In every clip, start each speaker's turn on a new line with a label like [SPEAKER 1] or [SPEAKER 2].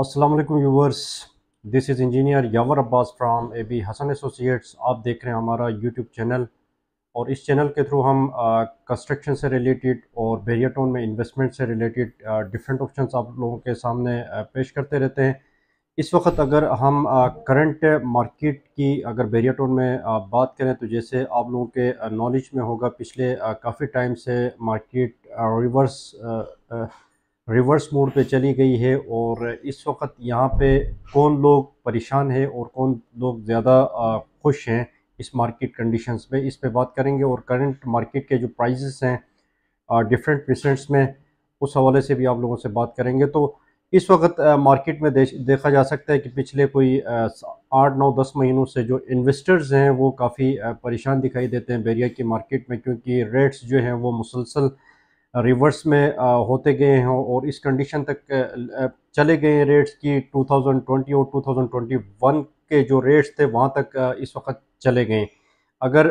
[SPEAKER 1] अस्सलाम वालेकुम viewers this is engineer Yawar Abbas from A B Hasan associates आप देख रहे हैं हमारा यूट्यूब चैनल और इस चैनल के थ्रू हम कंस्ट्रक्शन से रिलेटेड और बेरियाटोन में इन्वेस्टमेंट से रिलेटेड डिफरेंट ऑप्शंस आप लोगों के सामने पेश करते रहते हैं इस वक्त अगर हम करंट मार्केट की अगर बेरियाटोन में बात करें तो जैसे आप लोगों के नॉलेज में होगा पिछले काफ़ी टाइम से मार्केट रिवर्स रिवर्स मोड पे चली गई है और इस वक्त यहाँ पे कौन लोग परेशान है और कौन लोग ज़्यादा खुश हैं इस मार्केट कंडीशंस में इस पे बात करेंगे और करंट मार्केट के जो प्राइजेस हैं डिफरेंट प्रसेंट्स में उस हवाले से भी आप लोगों से बात करेंगे तो इस वक्त मार्केट में देखा जा सकता है कि पिछले कोई आठ नौ दस महीनों से जो इन्वेस्टर्स हैं वो काफ़ी परेशान दिखाई देते हैं बेरिया की मार्केट में क्योंकि रेट्स जो हैं वो मुसलसल रिवर्स में होते गए हों और इस कंडीशन तक चले गए रेट्स की 2020 और 2021 के जो रेट्स थे वहाँ तक इस वक्त चले गए अगर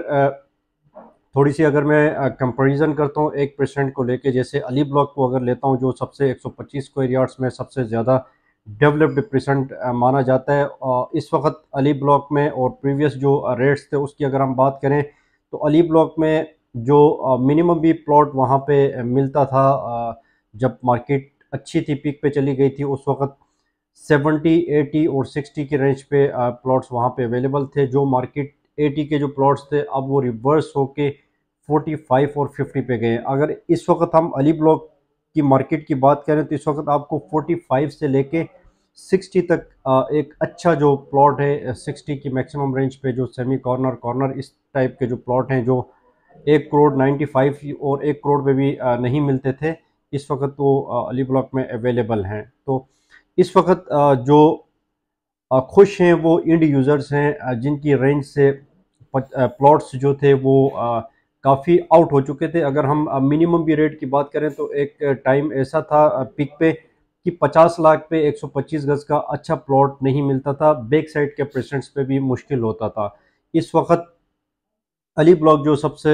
[SPEAKER 1] थोड़ी सी अगर मैं कंपैरिजन करता हूँ एक परसेंट को लेके जैसे अली ब्लॉक को अगर लेता हूँ जो सबसे 125 स्क्वायर यार्ड्स में सबसे ज़्यादा डेवलप्ड परसेंट माना जाता है इस वक्त अली ब्लॉक में और प्रीवियस जो रेट्स थे उसकी अगर हम बात करें तो अली ब्लॉक में जो मिनिमम भी प्लॉट वहाँ पे मिलता था जब मार्केट अच्छी थी पीक पे चली गई थी उस वक्त 70, 80 और 60 की रेंज पे प्लॉट्स वहाँ पे अवेलेबल थे जो मार्केट 80 के जो प्लॉट्स थे अब वो रिवर्स होके 45 और 50 पे गए अगर इस वक्त हम अली ब्लॉक की मार्केट की बात करें तो इस वक्त आपको 45 से लेके 60 तक एक अच्छा जो प्लॉट है 60 की मैक्सिमम रेंज पे जो सेमी कॉर्नर कॉर्नर इस टाइप के जो प्लॉट हैं जो एक करोड़ नाइन्टी फाइव और एक करोड़ पे भी नहीं मिलते थे इस वक्त वो अली ब्लॉक में अवेलेबल हैं तो इस वक्त जो खुश हैं वो इंड यूज़र्स हैं जिनकी रेंज से प्लॉट्स जो थे वो काफ़ी आउट हो चुके थे अगर हम मिनिमम भी रेट की बात करें तो एक टाइम ऐसा था पिक पे कि 50 लाख पे 125 गज का अच्छा प्लॉट नहीं मिलता था बैक साइड के प्रेसेंट्स पे भी मुश्किल होता था इस वक्त अली ब्लॉक जो सबसे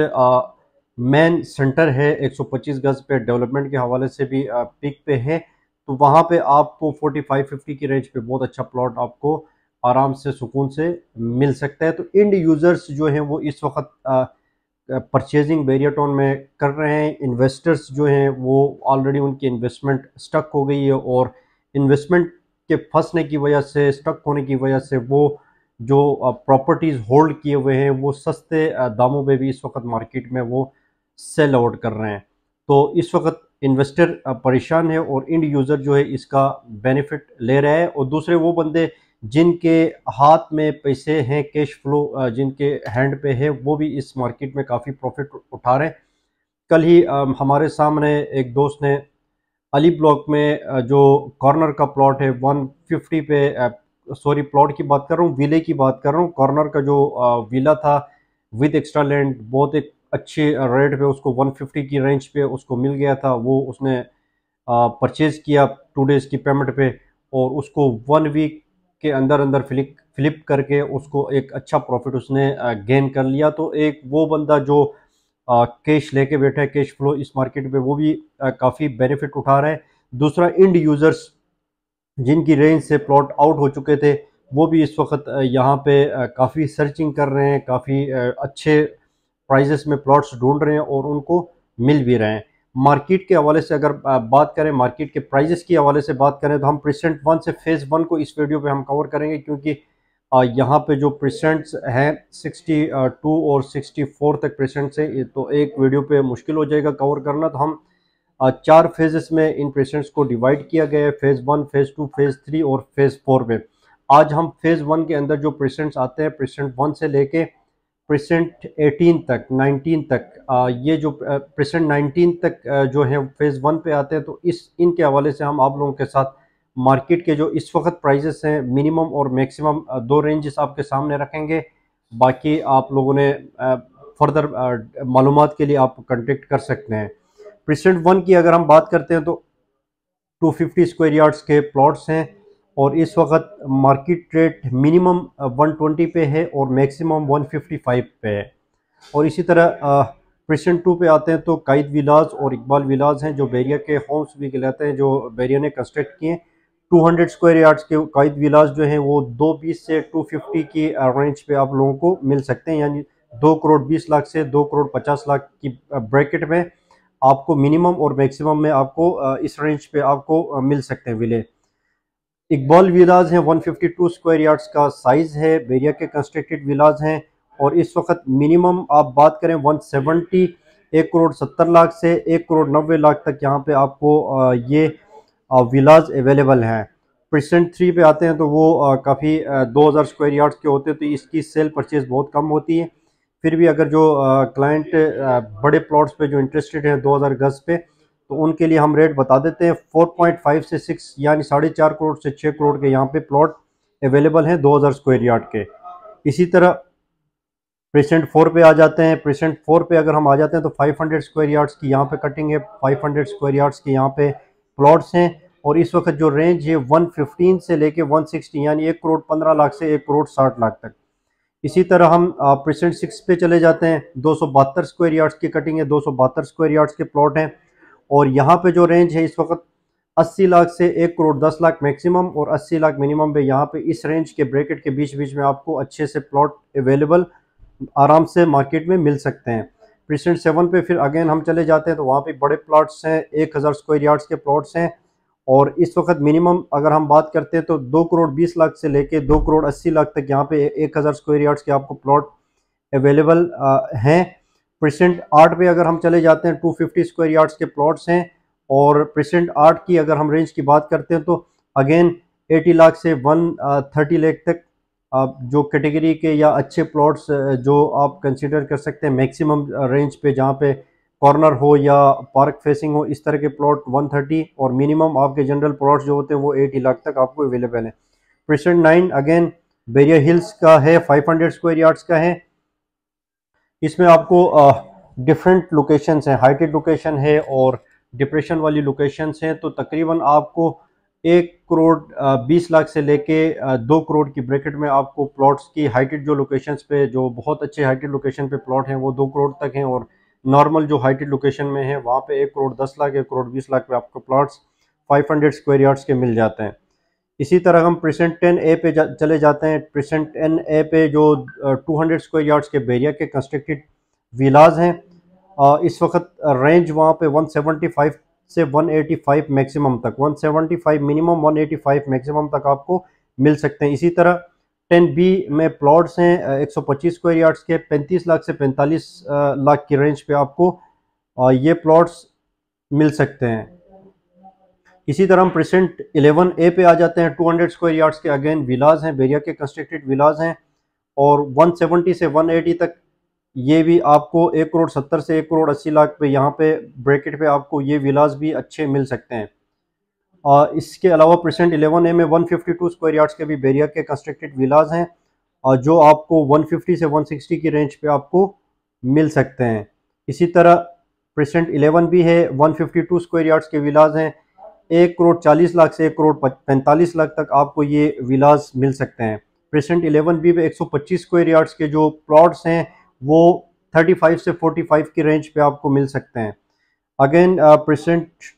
[SPEAKER 1] मेन सेंटर है 125 गज पे डेवलपमेंट के हवाले से भी पिक पे है तो वहाँ पे आपको 45-50 की रेंज पे बहुत अच्छा प्लॉट आपको आराम से सुकून से मिल सकता है तो इंड यूज़र्स जो हैं वो इस वक्त परचेजिंग बेरियाटोन में कर रहे हैं इन्वेस्टर्स जो हैं वो ऑलरेडी उनकी इन्वेस्टमेंट स्टक हो गई है और इन्वेस्टमेंट के फंसने की वजह से स्टक होने की वजह से वो जो प्रॉपर्टीज़ होल्ड किए हुए हैं वो सस्ते दामों पे भी इस वक्त मार्केट में वो सेल आउट कर रहे हैं तो इस वक्त इन्वेस्टर परेशान है और इंड यूज़र जो है इसका बेनिफिट ले रहा है और दूसरे वो बंदे जिनके हाथ में पैसे हैं कैश फ्लो जिनके हैंड पे है वो भी इस मार्केट में काफ़ी प्रॉफिट उठा रहे हैं कल ही हमारे सामने एक दोस्त ने अली ब्लॉक में जो कॉर्नर का प्लॉट है 150 पे सॉरी प्लॉट की बात कर रहा हूँ विले की बात कर रहा हूँ कॉर्नर का जो विला था विद एक्स्ट्रा लैंड बहुत एक अच्छे रेट पे उसको 150 की रेंज पे उसको मिल गया था वो उसने परचेज़ किया टू डेज़ की पेमेंट पे और उसको वन वीक के अंदर अंदर फ्लिक फ्लिप करके उसको एक अच्छा प्रॉफिट उसने गेन कर लिया तो एक वो बंदा जो कैश लेके बैठा है कैश फ्लो इस मार्केट में वो भी काफ़ी बेनिफिट उठा रहा है दूसरा इंड यूज़र्स जिनकी रेंज से प्लॉट आउट हो चुके थे वो भी इस वक्त यहाँ पे काफ़ी सर्चिंग कर रहे हैं काफ़ी अच्छे प्राइजेस में प्लॉट्स ढूंढ रहे हैं और उनको मिल भी रहे हैं मार्केट के हवाले से अगर बात करें मार्केट के प्राइजेस के हवाले से बात करें तो हम प्रेसेंट वन से फेज़ वन को इस वीडियो पे हम कवर करेंगे क्योंकि यहाँ पे जो प्रेसेंट्स हैं 62 और 64 तक प्रसेंट्स हैं तो एक वीडियो पे मुश्किल हो जाएगा कवर करना तो हम चार फेजेस में इन पेशेंट्स को डिवाइड किया गया है phase one phase two phase three और फेज़ फोर में आज हम फेज़ वन के अंदर जो पेशेंट्स आते हैं पेशेंट वन से लेके पेशेंट एटीन तक नाइनटीन तक आ, ये जो पेशेंट नाइनटीन तक जो है फेज़ वन पे आते हैं तो इस इनके हवाले से हम आप लोगों के साथ मार्केट के जो इस वक्त प्राइजेस हैं मिनिमम और मैक्सिमम दो रेंजेस आपके सामने रखेंगे बाकी आप लोगों ने फर्दर मालूम के लिए आप कंटेक्ट कर सकते हैं प्रेसिडेंट वन की अगर हम बात करते हैं तो 250 स्क्वायर यार्ड्स के प्लॉट्स हैं और इस वक्त मार्केट रेट मिनिमम 120 पे है और मैक्सिमम 155 पे है और इसी तरह uh, प्रेसिडेंट टू पे आते हैं तो कायद विलाज और इकबाल विलाज हैं जो बैरिया के होम्स भी कहलाते हैं जो बैरिया ने कंस्ट्रक्ट किए हैं टू स्क्वायर यार्ड्स के कैद विलाज जो हैं वो दो से टू की रेंज uh, पर आप लोगों को मिल सकते हैं यानी दो करोड़ बीस लाख से दो करोड़ पचास लाख की ब्रैकेट uh, में आपको मिनिमम और मैक्सिमम में आपको इस रेंज पे आपको मिल सकते हैं विले इकबाल विलाज हैं 152 स्क्वायर यार्ड्स का साइज़ है बेरिया के कंस्ट्रक्टेड विलाज हैं और इस वक्त मिनिमम आप बात करें 170 एक करोड़ सत्तर लाख से एक करोड़ नब्बे लाख तक यहाँ पे आपको ये विलाज अवेलेबल हैं परसेंट थ्री पे आते हैं तो वो काफ़ी 2000 स्क्वायर यार्ड्स के होते हैं तो इसकी सेल परचेज़ बहुत कम होती है फिर भी अगर जो क्लाइंट बड़े प्लॉट्स पे जो इंटरेस्टेड हैं 2000 गज पे तो उनके लिए हम रेट बता देते हैं 4.5 से 6 यानी साढ़े चार करोड़ से छः करोड़ के यहाँ पे प्लॉट अवेलेबल हैं 2000 स्क्वायर यार्ड के इसी तरह प्रेसेंट फोर पे आ जाते हैं प्रेसेंट फोर पे अगर हम आ जाते हैं तो 500 स्क्वायर यार्ड्स की यहाँ पे कटिंग है 500 स्क्वायर यार्ड्स के यहाँ पे प्लॉट्स हैं और इस वक्त जो रेंज है फिफ्टीन से लेके सिक्सटी यानी एक करोड़ पंद्रह लाख से एक करोड़ साठ लाख तक इसी तरह हम प्रेसेंट सिक्स पे चले जाते हैं दो स्क्वायर यार्ड्स की कटिंग है दो स्क्वायर यार्ड्स के प्लॉट हैं और यहाँ पे जो रेंज है इस वक्त 80 लाख से एक करोड़ 10 लाख मैक्सिमम और 80 लाख मिनिमम पे यहाँ पे इस रेंज के ब्रैकेट के बीच बीच में आपको अच्छे से प्लॉट अवेलेबल आराम से मार्केट में मिल सकते हैं प्रेसेंट सेवन पे फिर अगेन हम चले जाते हैं तो वहाँ पर बड़े प्लाट्स हैं एक हज़ार स्क्वायर यार्ड्स के प्लाट्स हैं और इस वक्त मिनिमम अगर हम बात करते हैं तो दो करोड़ बीस लाख से लेके दो करोड़ अस्सी लाख तक यहाँ पे एक हज़ार स्क्वायर यार्ड्स के आपको प्लॉट अवेलेबल हैं प्रसेंट आठ पे अगर हम चले जाते हैं टू फिफ्टी स्क्वायर यार्ड्स के प्लॉट्स हैं और प्रसेंट आठ की अगर हम रेंज की बात करते हैं तो अगेन एटी लाख से वन थर्टी लेख तक आप जो कैटेगरी के या अच्छे प्लॉट्स जो आप कंसिडर कर सकते हैं मैक्सिमम रेंज पे जहाँ पे कॉर्नर हो या पार्क फेसिंग हो इस तरह के प्लॉट 130 और मिनिमम आपके जनरल प्लॉट्स जो होते हैं वो 80 लाख तक आपको अवेलेबल है precinct nine again Bahria hills का है 500 स्क्वायर यार्ड्स का है इसमें आपको डिफरेंट लोकेशंस हैं हाइटेड लोकेशन है और डिप्रेशन वाली लोकेशंस हैं तो तकरीबन आपको एक करोड़ बीस लाख से लेके दो करोड़ की ब्रैकेट में आपको प्लॉट्स की हाइटेड जो लोकेशंस पे जो बहुत अच्छे हाइटेड लोकेशन पे प्लॉट हैं वो दो करोड़ तक हैं और नॉर्मल जो हाइटेड लोकेशन में है वहाँ पे एक करोड़ दस लाख एक करोड़ बीस लाख पे आपको प्लॉट्स 500 स्क्वायर यार्ड्स के मिल जाते हैं इसी तरह हम प्रेसेंट टेन ए पे जा, चले जाते हैं प्रेसेंट टेन ए पे जो टू हंड्रेड स्क्वायर यार्ड्स के बेरिया के कंस्ट्रक्टेड विलाज हैं इस वक्त रेंज वहाँ पे 175 से 185 मैक्सिमम तक 175 मिनिमम 185 मैक्सिमम तक आपको मिल सकते हैं इसी तरह टेन बी में प्लॉट्स हैं एक सौ पच्चीस स्क्वायर यार्ड्स के पैंतीस लाख से पैंतालीस लाख की रेंज पे आपको ये प्लॉट्स मिल सकते हैं इसी तरह हम प्रेसेंट 11 ए पे आ जाते हैं 200 स्क्वायर यार्ड्स के अगेन विलाज हैं बेरिया के कंस्ट्रक्टेड विलाज हैं और 170 से 180 तक ये भी आपको एक करोड़ सत्तर से एक करोड़ अस्सी लाख पे यहाँ पे ब्रैकेट पे आपको ये विलाज भी अच्छे मिल सकते हैं और इसके अलावा प्रेसेंट एलेवन ए में 152 स्क्वायर यार्ड्स के भी बेरिया के कंस्ट्रक्टेड विलाज हैं और जो आपको 150 से 160 की रेंज पे आपको मिल सकते हैं इसी तरह प्रेसेंट 11 भी है 152 स्क्वायर यार्ड्स के विलाज हैं एक करोड़ चालीस लाख से एक करोड़ पैंतालीस लाख तक आपको ये विलाज मिल सकते हैं प्रेसेंट इलेवन बी में एक सौ पच्चीस स्क्वायर यार्ड्स के जो प्लॉट्स हैं वो थर्टी फाइव से फोर्टी फाइव की रेंज पे आपको मिल सकते हैं again precinct uh,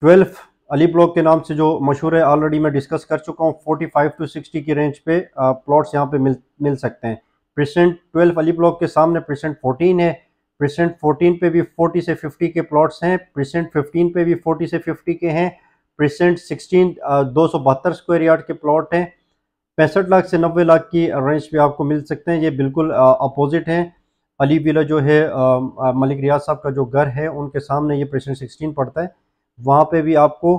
[SPEAKER 1] twelve Ali block के नाम से जो मशहूर है ऑलरेडी मैं डिस्कस कर चुका हूँ 45 टू 60 की रेंज पे प्लॉट्स यहाँ पे मिल मिल सकते हैं प्रेसेंट 12 अली ब्लॉक के सामने प्रेसेंट 14 है प्रेसेंट 14 पे भी 40 से 50 के प्लॉट्स हैं प्रेसेंट 15 पे भी 40 से 50 के हैं प्रेसेंट 16 दो स्क्वायर यार्ड के प्लॉट हैं पैंसठ लाख से नब्बे लाख की रेंज पे आपको मिल सकते हैं ये बिल्कुल अपोजिट हैं अली बिला जो है आ, मलिक रियाज साहब का जो घर है उनके सामने ये प्रेसेंट सिक्सटीन पड़ता है वहाँ पे भी आपको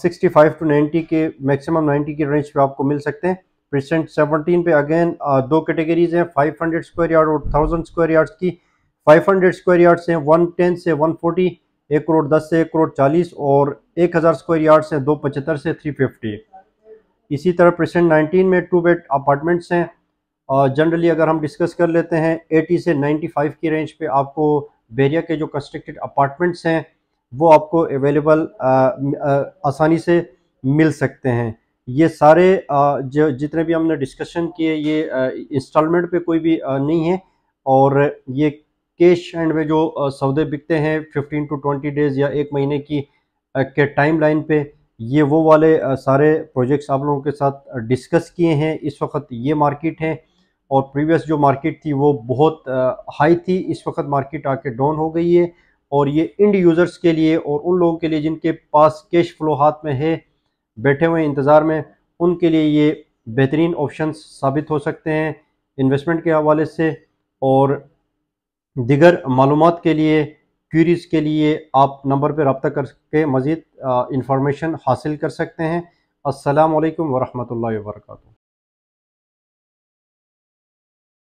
[SPEAKER 1] सिक्सटी फाइव टू नाइन्टी के मैक्सिमम नाइन्टी के रेंज पे आपको मिल सकते हैं प्रेसेंट सेवनटीन पे अगेन uh, दो कैटेगरीज हैं फाइव हंड्रेड स्क्वायर यार्ड और थाउजेंड स्क्वायर यार्ड्स की फाइव हंड्रेड स्क्वायर यार्ड्स हैं वन टेन से वन फोर्टी एक करोड़ दस से एक करोड़ चालीस और एक हज़ार स्क्वायर यार्ड्स हैं दो पचहत्तर से थ्री फिफ्टी इसी तरह प्रेसेंट नाइनटीन में टू बेड अपार्टमेंट्स हैं जनरली uh, अगर हम डिस्कस कर लेते हैं एटी से नाइन्टी फाइव की रेंज पे आपको बेरिया के जो कंस्ट्रक्टेड अपार्टमेंट्स हैं वो आपको अवेलेबल आसानी से मिल सकते हैं ये सारे जो जितने भी हमने डिस्कशन किए ये इंस्टॉलमेंट पे कोई भी नहीं है और ये कैश एंड में जो सौदे बिकते हैं 15 टू 20 डेज़ या एक महीने की के टाइम लाइन पे ये वो वाले सारे प्रोजेक्ट्स आप लोगों के साथ डिस्कस किए हैं इस वक्त ये मार्केट है और प्रीवियस जो मार्केट थी वो बहुत हाई थी इस वक्त मार्केट आके डाउन हो गई है और ये इंड यूज़र्स के लिए और उन लोगों के लिए जिनके पास कैश फ्लो हाथ में है बैठे हुए इंतज़ार में उनके लिए ये बेहतरीन ऑप्शन साबित हो सकते हैं इन्वेस्टमेंट के हवाले से और दिगर मालूम के लिए क्यूरीज़ के लिए आप नंबर पर रबता करके मज़ीद इंफॉर्मेशन हासिल कर सकते हैं असलकम वरहमल वर्का